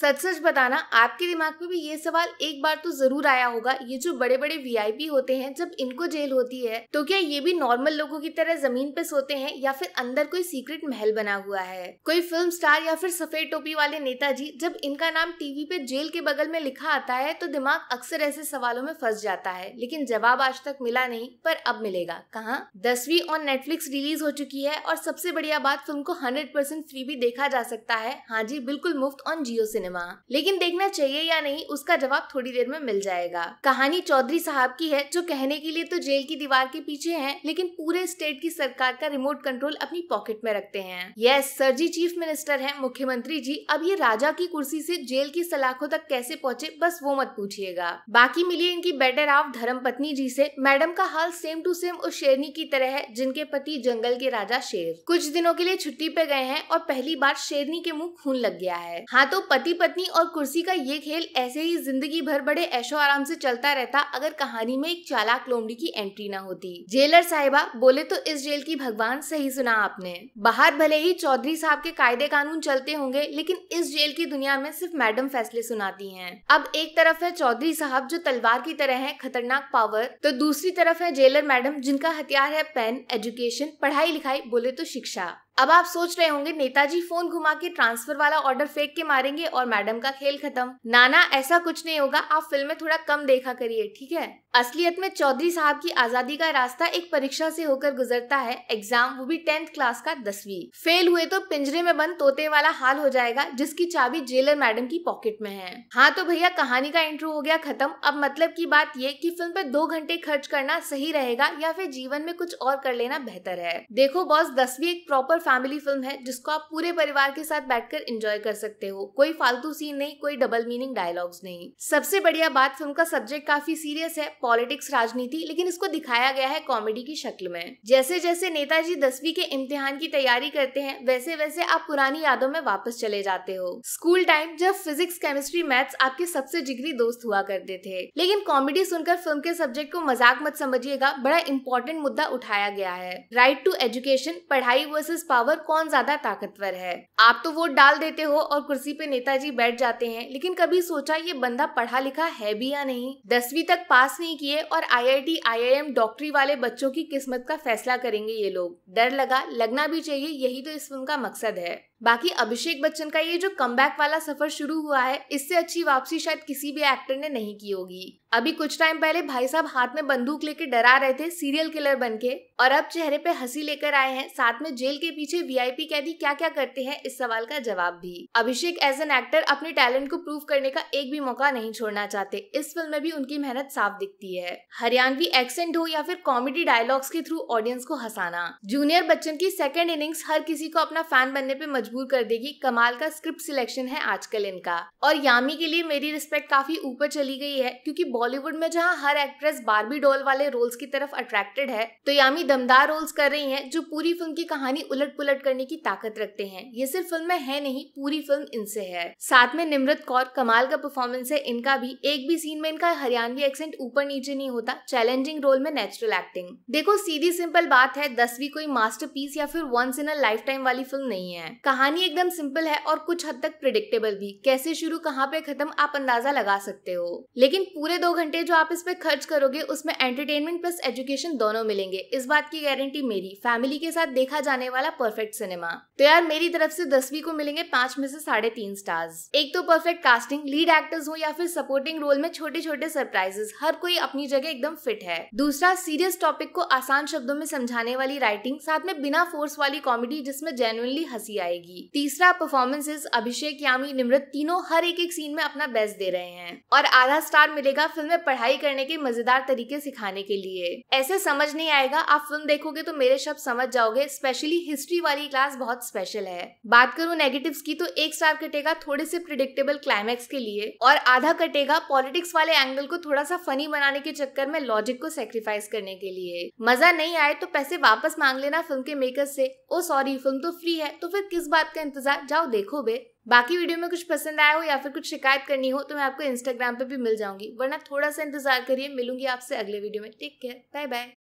सच सच बताना आपके दिमाग में भी ये सवाल एक बार तो जरूर आया होगा ये जो बड़े बड़े वीआईपी होते हैं जब इनको जेल होती है तो क्या ये भी नॉर्मल लोगों की तरह जमीन पे सोते हैं या फिर अंदर कोई सीक्रेट महल बना हुआ है कोई फिल्म स्टार या फिर सफेद टोपी वाले नेताजी जब इनका नाम टीवी पे जेल के बगल में लिखा आता है तो दिमाग अक्सर ऐसे सवालों में फंस जाता है लेकिन जवाब आज तक मिला नहीं पर अब मिलेगा कहाँ दसवीं ऑन नेटफ्लिक्स रिलीज हो चुकी है और सबसे बढ़िया बात फिल्म को हंड्रेड फ्री भी देखा जा सकता है हाँ जी बिल्कुल मुफ्त ऑन जियो सिनेमा सिनेमा लेकिन देखना चाहिए या नहीं उसका जवाब थोड़ी देर में मिल जाएगा कहानी चौधरी साहब की है जो कहने के लिए तो जेल की दीवार के पीछे है लेकिन पूरे स्टेट की सरकार का रिमोट कंट्रोल अपनी पॉकेट में रखते हैं yes sir ji chief minister है मुख्यमंत्री जी अब ये राजा की कुर्सी से जेल की सलाखों तक कैसे पहुँचे बस वो मत पूछिएगा बाकी मिली इनकी बेटर ऑफ धर्म पत्नी जी से मैडम का हाल सेम टू सेम उस शेरनी की तरह है जिनके पति जंगल के राजा शेर कुछ दिनों के लिए छुट्टी पे गए हैं और पहली बार शेरनी के मुंह खून लग गया है हाँ तो पति पत्नी और कुर्सी का ये खेल ऐसे ही जिंदगी भर बड़े ऐशो आराम से चलता रहता अगर कहानी में एक चालाक लोमड़ी की एंट्री न होती जेलर साहिबा बोले तो इस जेल की भगवान सही सुना आपने बाहर भले ही चौधरी साहब के कायदे कानून चलते होंगे लेकिन इस जेल की दुनिया में सिर्फ मैडम फैसले सुनाती है अब एक तरफ है चौधरी साहब जो तलवार की तरह है खतरनाक पावर तो दूसरी तरफ है जेलर मैडम जिनका हथियार है पेन एजुकेशन पढ़ाई लिखाई बोले तो शिक्षा अब आप सोच रहे होंगे नेताजी फोन घुमा के ट्रांसफर वाला ऑर्डर फेंक के मारेंगे और मैडम का खेल खत्म नाना ऐसा कुछ नहीं होगा आप फिल्म में थोड़ा कम देखा करिए ठीक है असलियत में चौधरी साहब की आजादी का रास्ता एक परीक्षा से होकर गुजरता है एग्जाम वो भी टेंथ क्लास का दसवीं फेल हुए तो पिंजरे में बंद तोते वाला हाल हो जाएगा जिसकी चाबी जेलर मैडम की पॉकेट में है हाँ तो भैया कहानी का इंट्रो हो गया खत्म अब मतलब की बात ये की फिल्म पे दो घंटे खर्च करना सही रहेगा या फिर जीवन में कुछ और कर लेना बेहतर है देखो बॉस दसवीं एक प्रॉपर फैमिली फिल्म है जिसको आप पूरे परिवार के साथ बैठकर एंजॉय कर सकते हो कोई फालतू सीन नहीं कोई डबल मीनिंग डायलॉग्स नहीं सबसे बढ़िया बात फिल्म का सब्जेक्ट काफी सीरियस है पॉलिटिक्स राजनीति लेकिन इसको दिखाया गया है कॉमेडी की शक्ल में जैसे जैसे नेताजी दसवीं के इम्तिहान की तैयारी करते हैं वैसे वैसे आप पुरानी यादों में वापस चले जाते हो स्कूल टाइम जब फिजिक्स केमिस्ट्री मैथ्स आपके सबसे जिगरी दोस्त हुआ करते थे लेकिन कॉमेडी सुनकर फिल्म के सब्जेक्ट को मजाक मत समझिएगा बड़ा इंपॉर्टेंट मुद्दा उठाया गया है राइट टू एजुकेशन पढ़ाई वर्सेज पावर कौन ज्यादा ताकतवर है आप तो वोट डाल देते हो और कुर्सी पे नेताजी बैठ जाते हैं लेकिन कभी सोचा ये बंदा पढ़ा लिखा है भी या नहीं दसवीं तक पास नहीं किए और आईआईटी आईआईएम डॉक्टरी वाले बच्चों की किस्मत का फैसला करेंगे ये लोग डर लगा लगना भी चाहिए यही तो इस फिल्म का मकसद है बाकी अभिषेक बच्चन का ये जो कम वाला सफर शुरू हुआ है इससे अच्छी वापसी शायद किसी भी एक्टर ने नहीं की होगी अभी कुछ टाइम पहले भाई साहब हाथ में बंदूक लेके डरा रहे थे सीरियल किलर बन के और अब चेहरे पे हंसी लेकर आए हैं साथ में जेल के पीछे वीआईपी कैदी क्या क्या करते हैं इस सवाल का जवाब भी अभिषेक एज एन एक्टर अपने टैलेंट को प्रूव करने का एक भी मौका नहीं छोड़ना चाहते इस फिल्म में भी उनकी मेहनत साफ दिखती है हरियाणवी एक्सेंट हो या फिर कॉमेडी डायलॉग्स के थ्रू ऑडियंस को हंसाना जूनियर बच्चन की सेकेंड इनिंग्स हर किसी को अपना फैन बनने पे मजबूर कर देगी कमाल का स्क्रिप्ट सिलेक्शन है आजकल इनका और यामी के लिए मेरी रिस्पेक्ट काफी ऊपर चली गई है क्योंकि बॉलीवुड में जहाँ हर एक्ट्रेस बारबी डॉल वाले रोल्स की तरफ अट्रैक्टेड है तो यामी दमदार रोल्स कर रही है जो पूरी फिल्म की कहानी उलट पुलट करने की ताकत रखते हैं ये सिर्फ फिल्म में है नहीं पूरी फिल्म इनसे है साथ में निमृत कौर कमाल का परफॉर्मेंस है इनका भी एक भी सीन में इनका हरियाणवी एक्सेंट ऊपर नीचे नहीं होता चैलेंजिंग रोल में नेचुरल एक्टिंग देखो सीधी सिंपल बात है दसवीं कोई मास्टर या फिर once in a lifetime वाली फिल्म नहीं है कहानी एकदम सिंपल है और कुछ हद तक प्रिडिक्टेबल भी कैसे शुरू कहाँ पे खत्म आप अंदाजा लगा सकते हो लेकिन पूरे दो घंटे जो आप इस पे खर्च करोगे उसमें एंटरटेनमेंट प्लस एजुकेशन दोनों मिलेंगे इस बात की गारंटी मेरी फैमिली के साथ देखा जाने वाला परफेक्ट सिनेमा तो यार मेरी तरफ से दसवीं को मिलेंगे पांच में से साढ़े तीन स्टार्स एक तो परफेक्ट कास्टिंग लीड एक्टर्स हो या फिर सपोर्टिंग रोल में छोटे छोटे सरप्राइजेस हर कोई अपनी जगह एकदम फिट है दूसरा सीरियस टॉपिक को आसान शब्दों में समझाने वाली राइटिंग साथ में बिना फोर्स वाली कॉमेडी जिसमें जेनुअनली हंसी आएगी रहेगी तीसरा परफॉर्मेंसेस अभिषेक यामी निमृत तीनों हर एक एक सीन में अपना बेस्ट दे रहे हैं और आधा स्टार मिलेगा फिल्म में पढ़ाई करने के मजेदार तरीके सिखाने के लिए ऐसे समझ नहीं आएगा आप फिल्म देखोगे तो मेरे शब्द समझ जाओगे स्पेशली हिस्ट्री वाली क्लास बहुत स्पेशल है बात करूँ नेगेटिव की तो एक स्टार कटेगा थोड़े से प्रिडिक्टेबल क्लाइमैक्स के लिए और आधा कटेगा पॉलिटिक्स वाले एंगल को थोड़ा सा फनी बनाने के चक्कर में लॉजिक को सेक्रीफाइस करने के लिए मजा नहीं आए तो पैसे वापस मांग लेना फिल्म के मेकर से ओ सॉरी फिल्म तो फ्री है तो फिर किस बात बात का इंतजार जाओ देखो बे बाकी वीडियो में कुछ पसंद आया हो या फिर कुछ शिकायत करनी हो तो मैं आपको इंस्टाग्राम पे भी मिल जाऊंगी वरना थोड़ा सा इंतजार करिए मिलूंगी आपसे अगले वीडियो में टेक केयर बाय बाय